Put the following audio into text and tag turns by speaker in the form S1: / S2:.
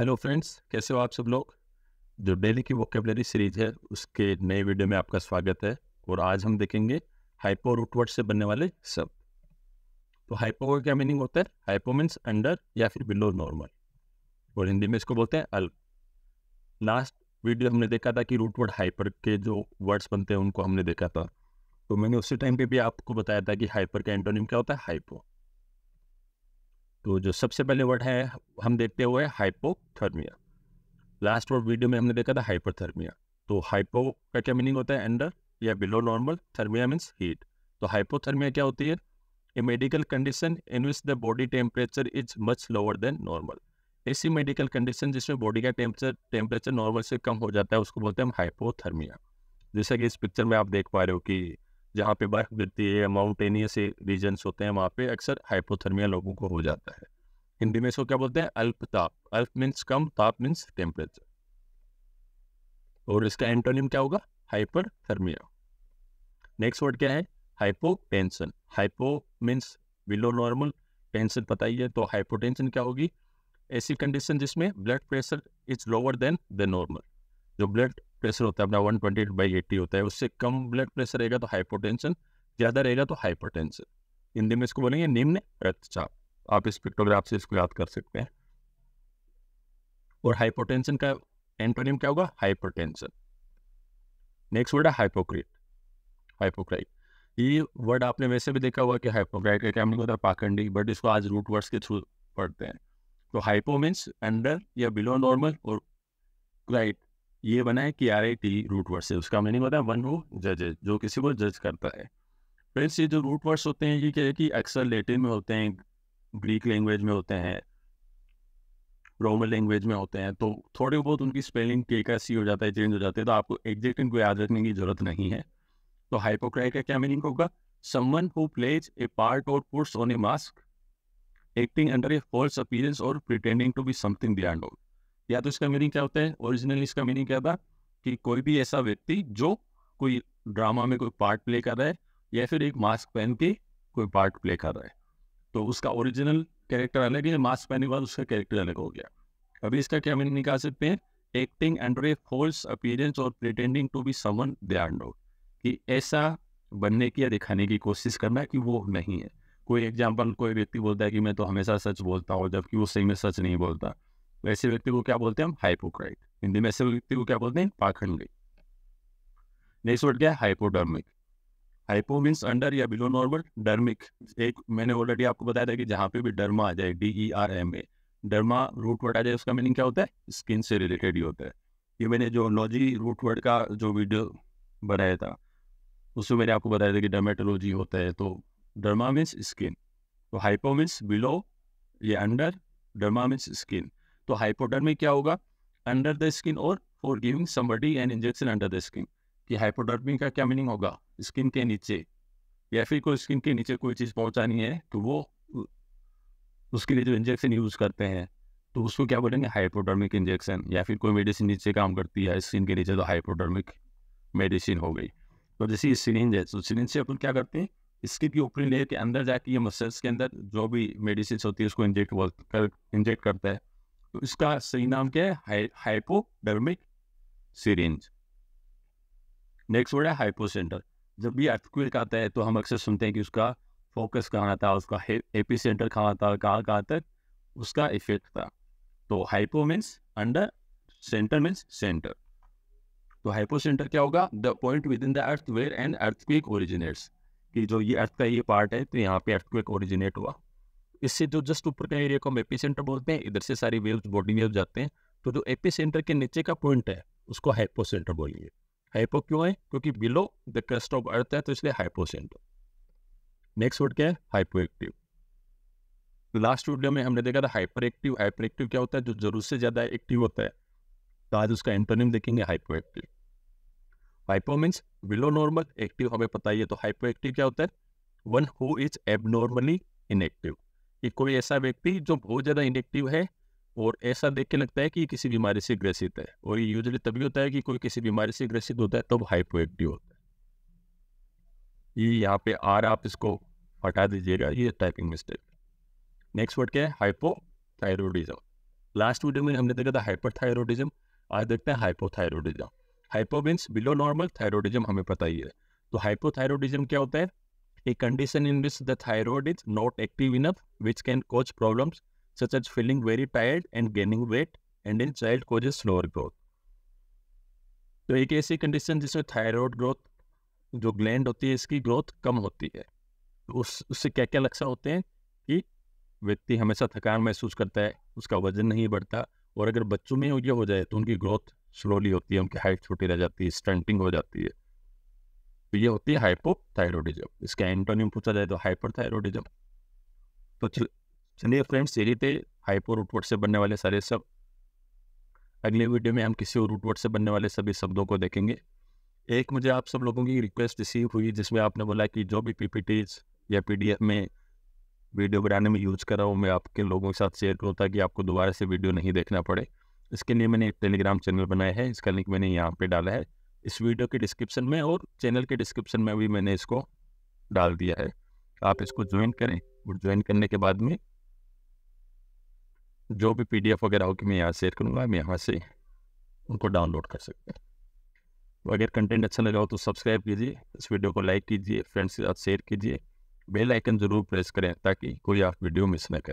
S1: Hello friends कैसे हो आप सब लोग जो डेली की वोकेबलरी सीरीज है उसके नए वीडियो में आपका स्वागत है और आज हम देखेंगे हाइपो रूटवर्ड से बनने वाले शब्द तो हाइपो का क्या मीनिंग होता है हाइपो मीन्स अंडर या फिर बिलो नॉर्मल और हिंदी में इसको बोलते हैं अल्प लास्ट वीडियो हमने देखा था कि रूटवर्ड हाइपर के जो वर्ड्स बनते हैं उनको हमने देखा था तो मैंने उसी टाइम पे भी आपको बताया था कि हाइपर का एंटोनिम क्या होता है हाइपो तो जो सबसे पहले वर्ड है हम देखते हुए हाइपोथर्मिया लास्ट वर्ड वीडियो में हमने देखा था हाइपोथर्मिया तो हाइपो का क्या मीनिंग होता है अंडर या below normal thermia means heat तो हाइपोथर्मिया क्या होती है a medical condition in which the body temperature is much lower than normal ऐसी मेडिकल कंडीशन जिसमें बॉडी का टेम्परेचर टेम्परेचर नॉर्मल से कम हो जाता है उसको बोलते हैं हम हाइपोथर्मिया जैसा कि इस पिक्चर में आप देख पा रहे हो कि जहाँ पे बर्फ गिरती है माउंटेनियस रीजन होते हैं वहाँ पे अक्सर हाइपोथर्मिया लोगों को हो जाता है हिंदी में इसको क्या बोलते हैं अल्प ताप अल्प मीन्स कम ताप मीन्स टेम्परेचर और इसका एंटोनियम क्या होगा हाइपर थर्मिया नेक्स्ट वर्ड क्या है hypotension hypo means below normal tension पता ही है तो हाइपोटेंशन क्या होगी ऐसी कंडीशन जिसमें blood pressure is lower than the normal जो ब्लड प्रेशर होता है अपना वन ट्वेंटी बाई एट्टी होता है उससे कम ब्लड प्रेशर रहेगा तो हाइपोटेंशन ज़्यादा रहेगा तो हाइपोटेंशन हिंदी में इसको बोलेंगे निम्न रक्तचाप आप इस पिक्टोग्राफ से इसको याद कर सकते हैं और हाइपोटेंशन का एंटोनिम क्या होगा हाइपोटेंशन नेक्स्ट वर्ड है हाइपोक्रेट हाइपोक्राइट ये वर्ड आपने वैसे भी देखा हुआ कि हाइपोक्राइट का क्या मीनिंग मतलब होता है पाखंडी बट इसको आज रूट वर्ड्स के थ्रू पढ़ते हैं तो हाइपो मीन्स अंडर या बिलो नॉर्मल और क्राइट ये बना है कि R I T root word से उसका मीनिंग होता है वन हु जजेज जो किसी को जज करता है फ्रेंड्स ये जो रूट वर्ड्स होते हैं ये क्या है कि अक्सर लेटिन में होते हैं ग्रीक लैंग्वेज में होते हैं रोमन लैंग्वेज में होते हैं तो थोड़े बहुत उनकी स्पेलिंग के का सी हो जाता है चेंज हो जाते हैं तो आपको एग्जैक्ट इनको याद रखने की जरूरत नहीं है तो हाइपोक्राई का क्या मीनिंग होगा someone who plays a part or puts on a mask acting under a false appearance or pretending to be something beyond all या तो इसका मीनिंग क्या होता है ओरिजिनली इसका मीनिंग क्या था कि कोई भी ऐसा व्यक्ति जो कोई ड्रामा में कोई पार्ट प्ले कर रहा है या फिर एक मास्क पहन के कोई पार्ट प्ले कर रहा है तो उसका ओरिजिनल कैरेक्टर अलग है मास्क पहने के बाद उसका कैरेक्टर अलग हो गया अभी इसका क्या मीनिंग निकाल सकते हैं acting under a false appearance or pretending to be someone they are कि ऐसा बनने की या दिखाने की कोशिश करना कि वो नहीं है कोई एग्जाम्पल कोई व्यक्ति बोलता है कि मैं तो हमेशा सच बोलता हूँ जबकि वो सही में सच नहीं बोलता वैसे व्यक्ति को क्या बोलते हैं हम हाइपोक्राइट हिंदी में ऐसे व्यक्ति को क्या बोलते हैं पाखंडी नेक्स्ट वर्ड क्या है हाइपोडर्मिक हाइपो मीन्स अंडर या बिलो नॉर्मल डर्मिक एक मैंने ऑलरेडी आपको बताया था कि जहाँ पे भी डर्मा आ जाए D E R M A derma root word आ जाए उसका मीनिंग क्या होता है स्किन से रिलेटेड ही होता है ये मैंने जो लॉजी रूट वर्ड का जो वीडियो बनाया था उसमें मैंने आपको बताया था कि डर्मेटोलॉजी होता है तो डर्मा मीन्स स्किन तो हाइपो मीन्स बिलो या अंडर डर्मा मीन्स स्किन तो हाइपोडर्मी क्या होगा अंडर द स्किन और for giving somebody an injection under the skin कि हाइपोडर्मी का क्या मीनिंग होगा स्किन के नीचे या फिर कोई स्किन के नीचे कोई चीज़ पहुंचानी है तो वो उसके लिए जो इंजेक्शन यूज़ करते हैं तो उसको क्या बोलेंगे हाइपोडर्मिक इंजेक्शन या फिर कोई मेडिसिन नीचे काम करती है स्किन के नीचे तो हाइपोडर्मिक मेडिसिन हो गई तो जैसे सिरिंज है तो सिरिंज से अपन क्या करते हैं स्किन के ऊपरी लेयर के अंदर जाके ये मसल्स के अंदर जो भी मेडिसिन होती है उसको इंजेक्ट कर इंजेक्ट करता है इसका सही नाम क्या है हाइ, हाइपोडर्मिक सीरेंज नेक्स्ट वर्ड है हाइपोसेंटर जब भी अर्थक्वेक आता है तो हम अक्सर सुनते हैं कि उसका फोकस कहाँ था उसका एपी सेंटर कहाँ था कहाँ कहाँ तक उसका इफेक्ट था तो hypo means under centre means centre तो हाइपो सेंटर क्या होगा the point within the earth where and earthquake originates कि जो ये अर्थ का ये पार्ट है तो यहाँ पे अर्थक्विक ओरिजिनेट हुआ इससे जो जस्ट ऊपर का एरिया को हम एपी सेंटर बोलते हैं इधर से सारी वेव्स बॉडी वेव्स जाते हैं तो जो एपी सेंटर के नीचे का पॉइंट है उसको हाइपो सेंटर बोलेंगे हाइपो क्यों है क्योंकि below the crust of earth है तो इसलिए हाइपो सेंटर नेक्स्ट वर्ड क्या है हाइपो एक्टिव लास्ट वीडियो में हमने देखा था हाइपर एक्टिव हाइपर एक्टिव क्या होता है जो जरूरत से ज़्यादा एक्टिव होता है तो आज उसका एंटोनिम देखेंगे hypo active hypo means below normal active हमें पता ही है तो हाइपो एक्टिव क्या होता है one who is abnormally inactive कि कोई ऐसा व्यक्ति जो बहुत ज़्यादा इंडेक्टिव है और ऐसा देख के लगता है कि किसी बीमारी से ग्रसित है और ये यूजली तभी होता है कि कोई किसी बीमारी से ग्रसित होता है तब हाइपो एक्टिव होता है ये यहाँ पे आर आप इसको हटा दीजिएगा ये टाइपिंग मिस्टेक नेक्स्ट वर्ड क्या है हाइपोथायरोडिज्म लास्ट वीडियो में हमने देखा था हाइपरथायरोडिज्म आज देखते हैं hypothyroidism hypo means below normal thyroidism हमें पता ही है तो हाइपोथायरोडिज्म क्या होता है A condition in which the thyroid is not active enough, which can cause problems such as feeling very tired and gaining weight, and in child causes slower growth. तो एक ऐसी कंडीशन जिसमें थायराइड ग्रोथ जो gland होती है इसकी growth कम होती है तो उस उससे क्या क्या लक्षण होते हैं कि व्यक्ति हमेशा थकान महसूस करता है उसका वजन नहीं बढ़ता और अगर बच्चों में ये हो जाए तो उनकी ग्रोथ स्लोली होती है उनकी हाइट छोटी रह जाती है स्टंटिंग हो जाती है तो ये होती है हाइपोथायरोडिज्म इसका एंटोनियम पूछा जाए तो हाइपरथायरोडिज्म तो चलिए फ्रेंड्स यही थे हाइपो रूटवर्ड से बनने वाले सारे सब अगले वीडियो में हम किसी और रूटवर्ड से बनने वाले सभी शब्दों को देखेंगे एक मुझे आप सब लोगों की रिक्वेस्ट रिसीव हुई जिसमें आपने बोला कि जो भी पी या पी में वीडियो बनाने में यूज कर रहा हूँ मैं आपके लोगों के साथ शेयर करूँ ताकि आपको दोबारा से वीडियो नहीं देखना पड़े इसके लिए मैंने एक टेलीग्राम चैनल बनाया है इसका लिंक मैंने यहाँ पे डाला है इस वीडियो के डिस्क्रिप्शन में और चैनल के डिस्क्रिप्शन में भी मैंने इसको डाल दिया है आप इसको ज्वाइन करें और ज्वाइन करने के बाद में जो भी पीडीएफ वगैरह होगी मैं यहाँ शेयर करूँगा मैं यहाँ से उनको डाउनलोड कर सकते हैं तो अगर कंटेंट अच्छा लगा हो तो सब्सक्राइब कीजिए इस वीडियो को लाइक कीजिए फ्रेंड्स के साथ शेयर कीजिए बेल आइकन ज़रूर प्रेस करें ताकि कोई आप वीडियो मिस ना करें